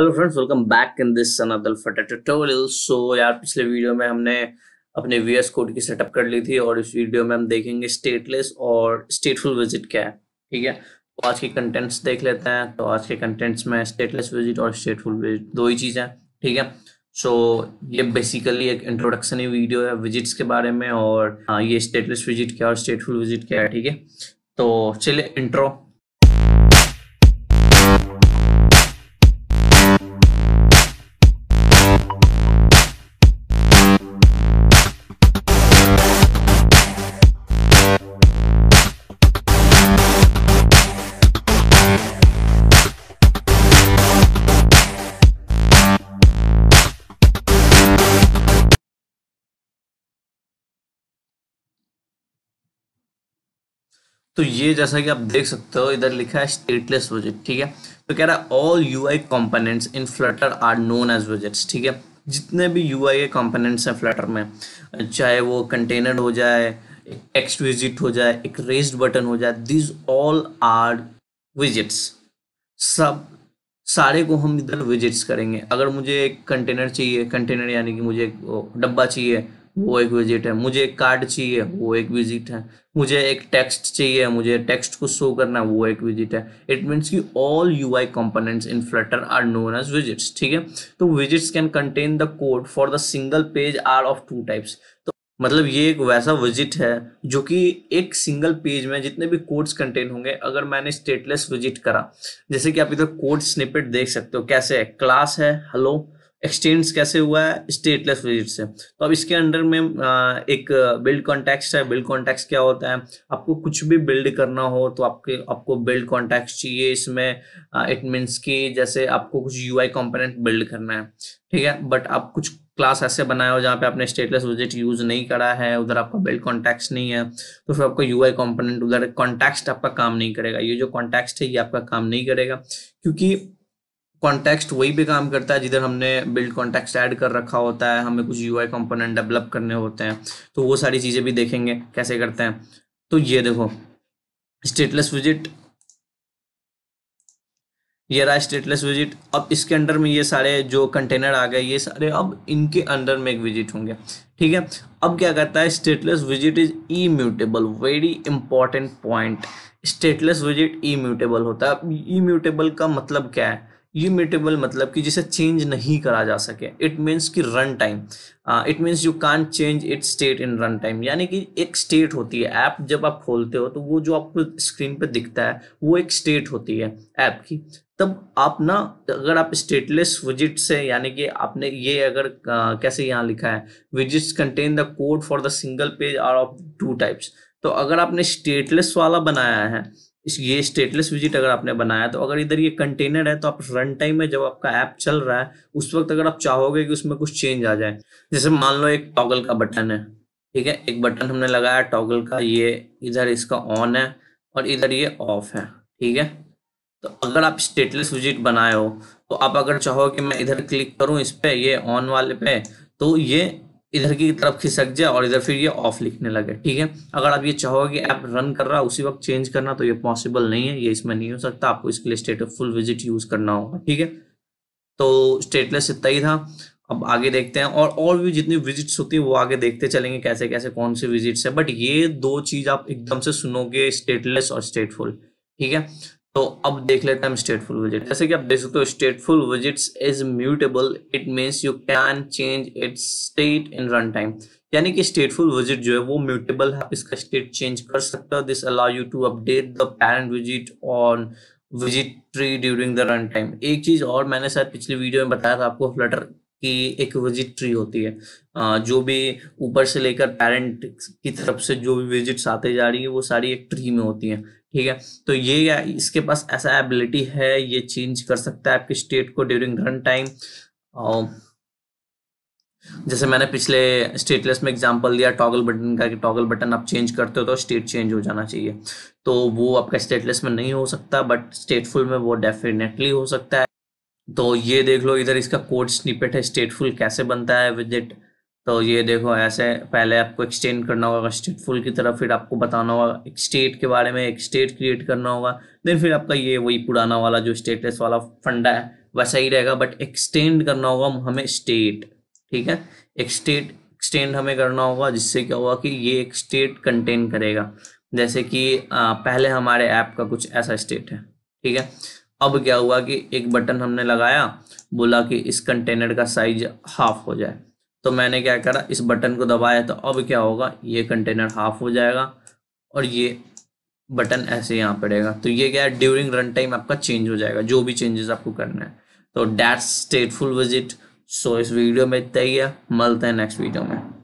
hello friends welcome back in this tutorial so यार पिछले video में हमने अपने वीएस कोड की सेटअप कर ली थी और इस वीडियो में हम देखेंगे स्टेटलेस और स्टेटफुल विजिट क्या है ठीक है तो आज के कंटेंट्स देख लेते हैं तो आज के कंटेंट्स में स्टेटलेस विजिट और स्टेटफुल विजिट दो ही चीज़ें ठीक है सो so, ये बेसिकली एक इंट्रोडक्शनी वीडियो है विजिट्स के बारे में और हाँ ये स्टेटलेस विजिट क्या और स्टेटफुल विजिट क्या है ठीक है तो चलिए इंट्रो तो ये जैसा कि आप देख सकते हो इधर लिखा है स्टेटलेस widget ठीक है तो कह रहा है all U I components in Flutter are known as widgets ठीक है जितने भी यू आई के कॉम्पोनेंट्स हैं फ्लटर में चाहे वो कंटेनर हो जाए एक टेक्स्ट विजिट हो जाए एक रेस्ड बटन हो जाए दिज ऑल आर विजिट्स सब सारे को हम इधर विजिट्स करेंगे अगर मुझे एक कंटेनर चाहिए कंटेनर यानी कि मुझे डब्बा चाहिए वो एक विजिट है मुझे एक कार्ड चाहिए वो एक विजिट है मुझे एक टेक्स्ट चाहिए मुझे टेक्स्ट को शो करना है वो एक विजिट है इट मीन्स कि all U I components in Flutter are known as widgets ठीक है तो widgets can contain the code for the single page are of two types तो मतलब ये एक वैसा विजिट है जो कि एक सिंगल पेज में जितने भी कोड्स कंटेन होंगे अगर मैंने स्टेटलेस विजिट करा जैसे कि आप इधर कोड स्निपेट देख सकते हो कैसे है क्लास है हेलो एक्सचेंज कैसे हुआ है स्टेटलेस विजिट से तो अब इसके अंडर में एक बिल्ड कॉन्टेक्स्ट है बिल्ड कॉन्टेक्स्ट क्या होता है आपको कुछ भी बिल्ड करना हो तो आपके आपको बिल्ड कॉन्टेक्स्ट चाहिए इसमें इट मीन्स कि जैसे आपको कुछ यू आई कॉम्पोनेंट बिल्ड करना है ठीक है बट आप कुछ क्लास ऐसे बनाए हो जहाँ पे आपने स्टेटलेस विजिट यूज नहीं करा है उधर आपका बिल्ड कॉन्टेक्स्ट नहीं है तो फिर आपका यू आई कॉम्पोनेंट उधर कॉन्टेक्स्ट आपका काम नहीं करेगा ये जो कॉन्टेक्स्ट है ये आपका काम नहीं करेगा क्योंकि कॉन्टेक्स्ट वही पे काम करता है जिधर हमने बिल्ड कॉन्टेक्स्ट ऐड कर रखा होता है हमें कुछ यूआई कंपोनेंट डेवलप करने होते हैं तो वो सारी चीज़ें भी देखेंगे कैसे करते हैं तो ये देखो स्टेटलेस विजिट ये रहा स्टेटलेस विजिट अब इसके अंडर में ये सारे जो कंटेनर आ गए ये सारे अब इनके अंडर में एक विजिट होंगे ठीक है अब क्या करता है stateless visit is E mutable very important point stateless visit E mutable होता है ई म्यूटेबल का मतलब क्या है इमिटेबल मतलब कि जिसे चेंज नहीं करा जा सके इट मीन्स कि run time it means you can change it state in run time यानी कि एक स्टेट होती है ऐप जब आप खोलते हो तो वो जो आपको स्क्रीन पर दिखता है वो एक स्टेट होती है ऐप की तब आप ना अगर आप स्टेटलेस विजिट से यानी कि आपने ये अगर आ, कैसे यहाँ लिखा है widgets contain the code for the single page are of two types तो अगर आपने स्टेटलेस वाला बनाया है इस ये स्टेटलेस विजिट अगर आपने बनाया तो अगर इधर ये कंटेनर है तो आप रन टाइम में जब आपका ऐप चल रहा है उस वक्त अगर आप चाहोगे कि उसमें कुछ चेंज आ जाए जैसे मान लो एक टॉगल का बटन है ठीक है एक बटन हमने लगाया टॉगल का ये इधर इसका ऑन है और इधर ये ऑफ है ठीक है तो अगर आप स्टेटलेस विजिट बनाए हो तो आप अगर चाहो कि मैं इधर क्लिक करूं इस पर ये ऑन वाले पे तो ये इधर की तरफ खिसक जाए और इधर फिर ये ऑफ लिखने लगे ठीक है अगर आप ये चाहोगे कि ऐप रन कर रहा है उसी वक्त चेंज करना तो ये पॉसिबल नहीं है ये इसमें नहीं हो सकता आपको इसके लिए स्टेट फुल विजिट यूज करना होगा ठीक है तो स्टेटलेस इतना ही था अब आगे देखते हैं और और भी जितनी विजिट्स होती है वो आगे देखते चलेंगे कैसे कैसे कौन से विजिट्स है बट ये दो चीज आप एकदम से सुनोगे स्टेटलेस और स्टेटफुल ठीक है तो अब देख लेते हैं हम स्टेटफुल विजिट जैसे कि आप देख सकते हो stateful widgets is mutable it means you can change its state in run time यानी कि स्टेटफुल विजिट जो है वो म्यूटेबल है इसका स्टेट चेंज कर सकते हो this allow you to update the parent visit on visit tree during the run time एक चीज और मैंने शायद पिछले वीडियो में बताया था आपको फ्लटर की एक विजिट ट्री होती है जो भी ऊपर से लेकर पेरेंट की तरफ से जो भी विजिट्स आते जा रही है वो सारी एक ट्री में होती हैं ठीक है तो ये इसके पास ऐसा एबिलिटी है ये चेंज कर सकता है आपके स्टेट को ड्यूरिंग रन टाइम जैसे मैंने पिछले स्टेटलेस में एग्जांपल दिया टॉगल बटन का कि टॉगल बटन आप चेंज करते हो तो स्टेट चेंज हो जाना चाहिए तो वो आपका स्टेटलेस में नहीं हो सकता बट स्टेटफुल में वो डेफिनेटली हो सकता है तो ये देख लो इधर इसका कोड स्निपेट है स्टेटफुल कैसे बनता है विद इट तो ये देखो ऐसे पहले आपको एक्सटेंड करना होगा स्टेट फुल की तरफ फिर आपको बताना होगा एक स्टेट के बारे में एक स्टेट क्रिएट करना होगा देन फिर आपका ये वही पुराना वाला जो स्टेटस वाला फंडा है वैसा ही रहेगा बट एक्सटेंड करना होगा हमें स्टेट ठीक है एक स्टेट एक्सटेंड हमें करना होगा जिससे क्या होगा कि ये एक स्टेट कंटेन करेगा जैसे कि पहले हमारे ऐप का कुछ ऐसा स्टेट है ठीक है अब क्या हुआ कि एक बटन हमने लगाया बोला कि इस कंटेनर का साइज हाफ हो जाए तो मैंने क्या करा इस बटन को दबाया तो अब क्या होगा ये कंटेनर हाफ हो जाएगा और ये बटन ऐसे यहाँ पड़ेगा तो ये क्या है ड्यूरिंग रन टाइम आपका चेंज हो जाएगा जो भी चेंजेस आपको करना है तो डैट स्टेटफुल विजिट सो इस वीडियो में इतना ही है मलते हैं नेक्स्ट वीडियो में